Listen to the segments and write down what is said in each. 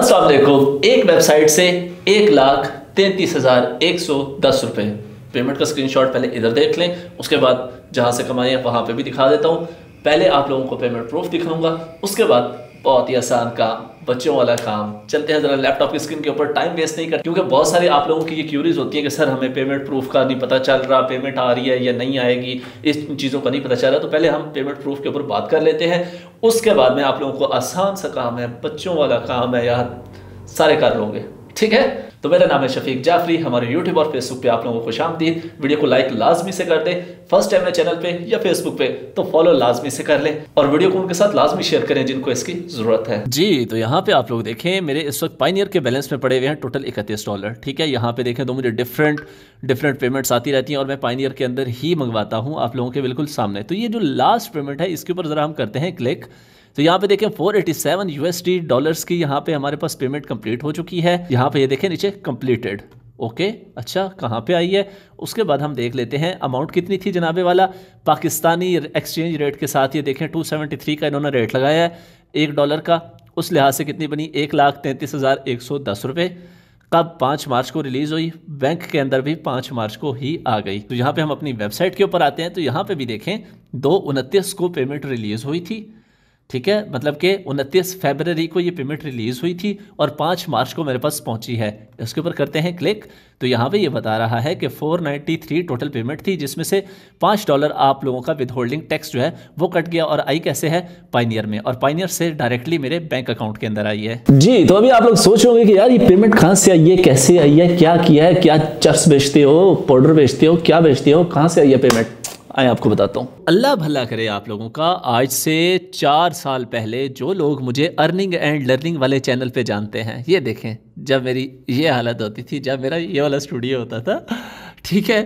तो देखो एक वेबसाइट से एक लाख तैंतीस हज़ार एक सौ दस रुपये पेमेंट का स्क्रीनशॉट पहले इधर देख लें उसके बाद जहाँ से कमाई है वहाँ पे भी दिखा देता हूँ पहले आप लोगों को पेमेंट प्रूफ दिखाऊंगा उसके बाद बहुत ही आसान काम बच्चों वाला काम चलते हैं ज़रा लैपटॉप की स्क्रीन के ऊपर टाइम वेस्ट नहीं करते क्योंकि बहुत सारे आप लोगों की ये क्यूरीज होती है कि सर हमें पेमेंट प्रूफ का नहीं पता चल रहा पेमेंट आ रही है या नहीं आएगी इस चीज़ों का नहीं पता चल रहा तो पहले हम पेमेंट प्रूफ के ऊपर बात कर लेते हैं उसके बाद में आप लोगों को आसान सा काम है बच्चों वाला काम है यार सारे कर लोगे ठीक है तो मेरा नाम है शफीक जाफरी हमारे यूट्यूब और फेसबुक पे आप लोगों को खुश वीडियो को लाइक लाजमी से कर दे फर्स्ट टाइम है चैनल पे या फेसबुक पे तो फॉलो लाजमी से कर ले और वीडियो को उनके साथ लाजमी शेयर करें जिनको इसकी जरूरत है जी तो यहाँ पे आप लोग देखें मेरे इस वक्त पाइनियर के बैलेंस में पड़े हुए हैं टोटल इकतीस डॉलर ठीक है यहाँ पे देखें तो मुझे डिफरेंट डिफरेंट पेमेंट्स आती रहती हैं और मैं पाइनियर के अंदर ही मंगवाता हूँ आप लोगों के बिल्कुल सामने तो ये जो लास्ट पेमेंट है इसके ऊपर ज़रा हम करते हैं क्लिक तो यहाँ पे देखें 487 यूएसडी डॉलर्स की यहाँ पे हमारे पास पेमेंट कंप्लीट हो चुकी है यहाँ पे ये यह देखें नीचे कंप्लीटेड ओके अच्छा कहाँ पे आई है उसके बाद हम देख लेते हैं अमाउंट कितनी थी जनाबे वाला पाकिस्तानी एक्सचेंज रेट के साथ ये देखें 273 का इन्होंने रेट लगाया है एक डॉलर का उस लिहाज से कितनी बनी एक लाख तैंतीस हज़ार एक सौ दस रुपये कब पाँच मार्च को रिलीज़ हुई बैंक के अंदर भी पाँच मार्च को ही आ गई तो यहाँ पर हम अपनी वेबसाइट के ऊपर आते हैं तो यहाँ पर भी देखें दो उनतीस को पेमेंट रिलीज़ हुई थी ठीक है मतलब कि उनतीस फेबररी को ये पेमेंट रिलीज़ हुई थी और पाँच मार्च को मेरे पास पहुंची है इसके ऊपर करते हैं क्लिक तो यहाँ पे ये बता रहा है कि 493 टोटल पेमेंट थी जिसमें से पाँच डॉलर आप लोगों का विद होल्डिंग टैक्स जो है वो कट गया और आई कैसे है पाइनियर में और पाइनियर से डायरेक्टली मेरे बैंक अकाउंट के अंदर आई है जी तो अभी आप लोग सोच रहे कि यार ये पेमेंट कहाँ से आई है कैसे आई है क्या किया है क्या चप्स बेचते हो पाउडर बेचते हो क्या बेचते हो कहाँ से आई है पेमेंट आए आपको बताता हूँ अल्लाह भला करे आप लोगों का आज से चार साल पहले जो लोग मुझे अर्निंग एंड लर्निंग वाले चैनल पे जानते हैं ये देखें जब मेरी ये हालत होती थी जब मेरा ये वाला स्टूडियो होता था ठीक है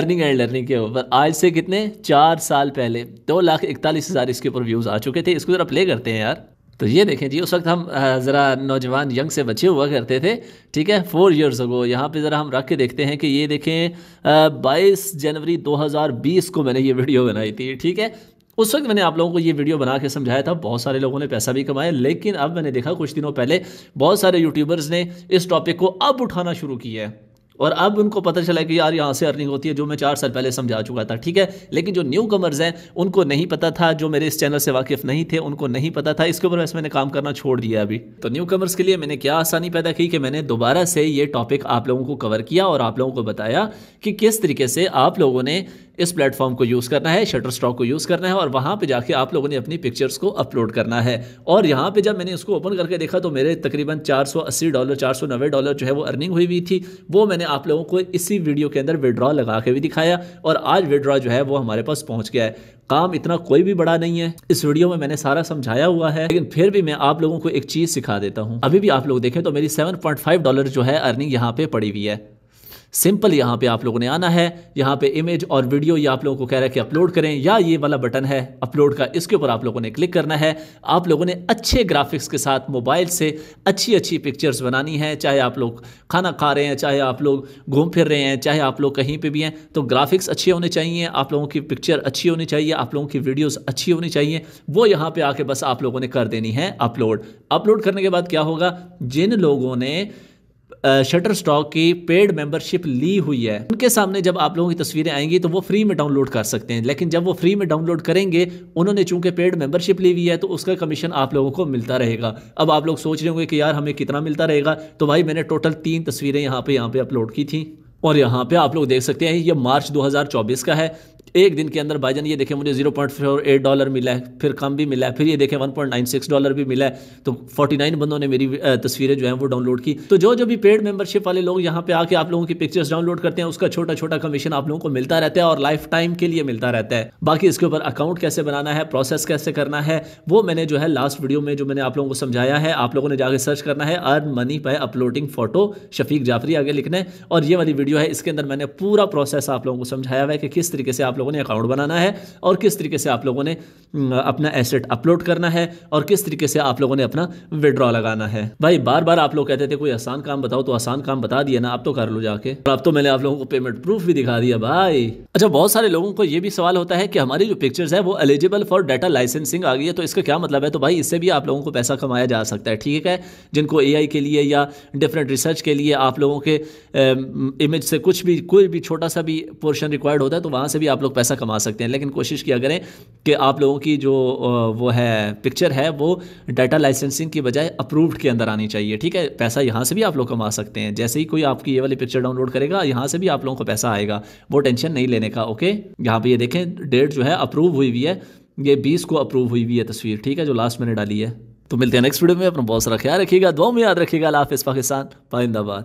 अर्निंग एंड लर्निंग के ऊपर आज से कितने चार साल पहले दो लाख इकतालीस हज़ार इसके ऊपर व्यूज़ आ चुके थे इसको ज़रा प्ले करते हैं यार तो ये देखें जी उस वक्त हम ज़रा नौजवान यंग से बचे हुआ करते थे ठीक है फोर इयर्स अगो यहाँ पे ज़रा हम रख के देखते हैं कि ये देखें बाईस जनवरी 2020 को मैंने ये वीडियो बनाई थी ठीक है उस वक्त मैंने आप लोगों को ये वीडियो बना के समझाया था बहुत सारे लोगों ने पैसा भी कमाया लेकिन अब मैंने देखा कुछ दिनों पहले बहुत सारे यूट्यूबर्स ने इस टॉपिक को अब उठाना शुरू किया है और अब उनको पता चला कि यार यहाँ से अर्निंग होती है जो मैं चार साल पहले समझा चुका था ठीक है लेकिन जो न्यू कमर्स हैं उनको नहीं पता था जो मेरे इस चैनल से वाकिफ़ नहीं थे उनको नहीं पता था इसके ऊपर वैसे मैंने काम करना छोड़ दिया अभी तो न्यू कमर्स के लिए मैंने क्या आसानी पैदा की कि मैंने दोबारा से ये टॉपिक आप लोगों को कवर किया और आप लोगों को बताया कि किस तरीके से आप लोगों ने इस प्लेटफॉर्म को यूज़ करना है शटर स्टॉक को यूज़ करना है और वहाँ पे जाके आप लोगों ने अपनी पिक्चर्स को अपलोड करना है और यहाँ पे जब मैंने इसको ओपन करके देखा तो मेरे तकरीबन चार डॉलर चार डॉलर जो है वो अर्निंग हुई हुई थी वो मैंने आप लोगों को इसी वीडियो के अंदर विड्रॉ लगा के भी दिखाया और आज विड्रॉ जो है वो हमारे पास पहुँच गया है काम इतना कोई भी बड़ा नहीं है इस वीडियो में मैंने सारा समझाया हुआ है लेकिन फिर भी मैं आप लोगों को एक चीज़ सिखा देता हूँ अभी भी आप लोग देखें तो मेरी सेवन डॉलर जो है अर्निंग यहाँ पे पड़ी हुई है सिंपल यहाँ पे आप लोगों ने आना है यहाँ पे इमेज और वीडियो ये आप लोगों को कह रहा है कि अपलोड करें या ये वाला बटन है अपलोड का इसके ऊपर आप लोगों ने क्लिक करना है आप लोगों ने अच्छे ग्राफिक्स के साथ मोबाइल से अच्छी अच्छी पिक्चर्स बनानी है चाहे आप लोग खाना खा रहे हैं चाहे आप लोग घूम फिर रहे हैं चाहे आप लोग कहीं पर भी हैं तो ग्राफिक्स अच्छे होने चाहिए आप लोगों की पिक्चर अच्छी होनी चाहिए आप लोगों की वीडियोज़ अच्छी होनी चाहिए वो यहाँ पर आके बस आप लोगों ने कर देनी है अपलोड अपलोड करने के बाद क्या होगा जिन लोगों ने शटर स्टॉक की पेड मेंबरशिप ली हुई है उनके सामने जब आप लोगों की तस्वीरें आएंगी तो वो फ्री में डाउनलोड कर सकते हैं लेकिन जब वो फ्री में डाउनलोड करेंगे उन्होंने चूंकि पेड मेंबरशिप ली हुई है तो उसका कमीशन आप लोगों को मिलता रहेगा अब आप लोग सोच रहे होंगे कि यार हमें कितना मिलता रहेगा तो भाई मैंने टोटल तीन तस्वीरें यहाँ पर यहाँ पर अपलोड की थी और यहाँ पे आप लोग देख सकते हैं ये मार्च 2024 का है एक दिन के अंदर भाईजान ये देखें मुझे zero point four eight dollar मिला है फिर कम भी मिला है फिर ये देखें one point nine six dollar भी मिला है तो फोर्टी नाइन बंदों ने मेरी तस्वीरें जो है वो डाउनलोड की तो जो जो भी पेड मेंबरशिप वाले लोग यहाँ पे आके आप लोगों की पिक्चर्स डाउनलोड करते हैं उसका छोटा छोटा कमीशन आप लोगों को मिलता रहता है और लाइफ टाइम के लिए मिलता रहता है बाकी इसके ऊपर अकाउंट कैसे बनाना है प्रोसेस कैसे करना है वो मैंने जो है लास्ट वीडियो में जो मैंने आप लोगों को समझाया है आप लोगों ने जाकर सर्च करना है earn money by uploading photo Shafiq Jafri आगे लिखने और ये वाली वीडियो है इसके अंदर मैंने पूरा प्रोसेस आप लोगों को समझाया हुआ है कि किस तरीके से आप आप लोगों ने अकाउंट बनाना है और किस तरीके से आप लोगों ने अपना एसेट अपलोड करना है और किस तरीके से आप लोगों ने अपना विड्रॉ लगाना है भाई बार बार आप लोग कहते थे कोई आसान काम बताओ तो आसान काम बता दिया ना आप तो कर लो जाके और अब तो मैंने आप लोगों को पेमेंट प्रूफ भी दिखा दिया भाई अच्छा बहुत सारे लोगों को ये भी सवाल होता है कि हमारी जो पिक्चर्स है वो एलिजिबल फॉर डाटा लाइसेंसिंग आ गई है तो इसका क्या मतलब है तो भाई इससे भी आप लोगों को पैसा कमाया जा सकता है ठीक है जिनको ए के लिए या डिफरेंट रिसर्च के लिए आप लोगों के इमेज से कुछ भी कोई भी छोटा सा भी पोर्शन रिक्वायर्ड होता है तो वहाँ से भी आप लोग पैसा कमा सकते हैं लेकिन कोशिश किया करें कि आप लोगों की जो वो है पिक्चर है वो डाटा लाइसेंसिंग की बजाय अप्रूव्ड के अंदर आनी चाहिए ठीक है पैसा यहाँ से भी आप लोग कमा सकते हैं जैसे ही कोई आपकी ये वाली पिक्चर डाउनलोड करेगा यहाँ से भी आप लोगों को पैसा आएगा वो टेंशन नहीं लेने का ओके यहाँ पर ये देखें डेट जो है अप्रूव हुई हुई है ये बीस को अप्रूव हुई हुई है तस्वीर ठीक है जो लास्ट मैंने डाली है तो मिलते हैं नेक्स्ट वीडियो में अपना बहुत सारा ख्याल रखिएगा दो में याद रखिएगा लाफ पाकिस्तान पाइंदाबाद